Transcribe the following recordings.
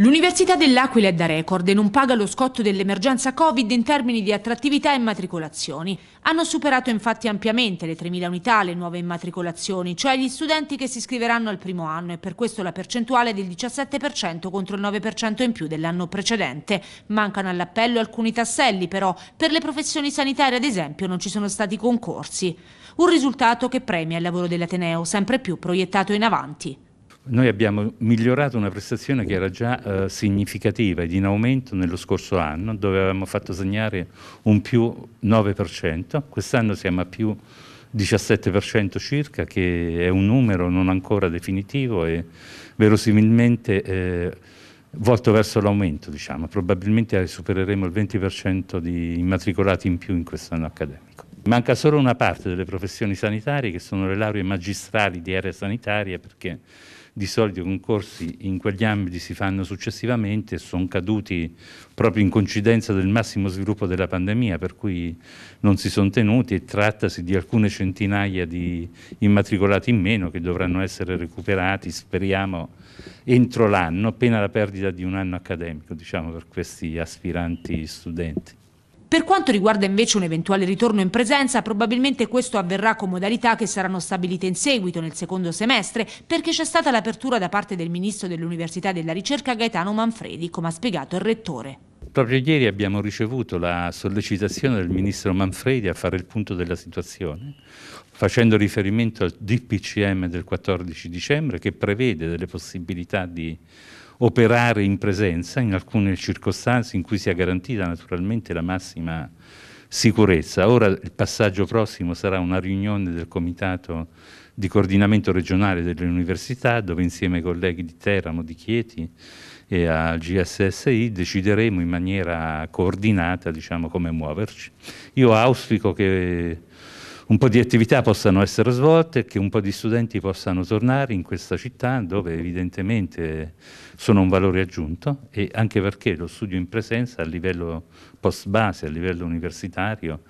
L'Università dell'Aquila è da record e non paga lo scotto dell'emergenza Covid in termini di attrattività e matricolazioni. Hanno superato infatti ampiamente le 3.000 unità le nuove immatricolazioni, cioè gli studenti che si iscriveranno al primo anno e per questo la percentuale è del 17% contro il 9% in più dell'anno precedente. Mancano all'appello alcuni tasselli però, per le professioni sanitarie ad esempio non ci sono stati concorsi. Un risultato che premia il lavoro dell'Ateneo, sempre più proiettato in avanti noi abbiamo migliorato una prestazione che era già eh, significativa ed in aumento nello scorso anno, dove avevamo fatto segnare un più 9%, quest'anno siamo a più 17% circa, che è un numero non ancora definitivo e verosimilmente eh, volto verso l'aumento, diciamo. probabilmente supereremo il 20% di immatricolati in più in quest'anno accademico. Manca solo una parte delle professioni sanitarie, che sono le lauree magistrali di area sanitaria, perché di solito i concorsi in quegli ambiti si fanno successivamente e sono caduti proprio in coincidenza del massimo sviluppo della pandemia, per cui non si sono tenuti e trattasi di alcune centinaia di immatricolati in meno che dovranno essere recuperati, speriamo, entro l'anno, appena la perdita di un anno accademico, diciamo, per questi aspiranti studenti. Per quanto riguarda invece un eventuale ritorno in presenza, probabilmente questo avverrà con modalità che saranno stabilite in seguito, nel secondo semestre, perché c'è stata l'apertura da parte del Ministro dell'Università della Ricerca Gaetano Manfredi, come ha spiegato il Rettore. Proprio ieri abbiamo ricevuto la sollecitazione del Ministro Manfredi a fare il punto della situazione, facendo riferimento al DPCM del 14 dicembre che prevede delle possibilità di operare in presenza in alcune circostanze in cui sia garantita naturalmente la massima sicurezza. Ora il passaggio prossimo sarà una riunione del Comitato di coordinamento regionale delle università dove insieme ai colleghi di Teramo, di Chieti e al GSSI decideremo in maniera coordinata diciamo, come muoverci. Io auspico che un po' di attività possano essere svolte, che un po' di studenti possano tornare in questa città dove evidentemente sono un valore aggiunto e anche perché lo studio in presenza a livello post base, a livello universitario,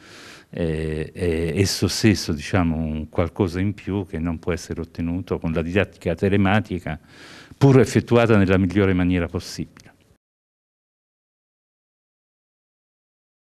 è, è esso stesso diciamo, un qualcosa in più che non può essere ottenuto con la didattica telematica pur effettuata nella migliore maniera possibile.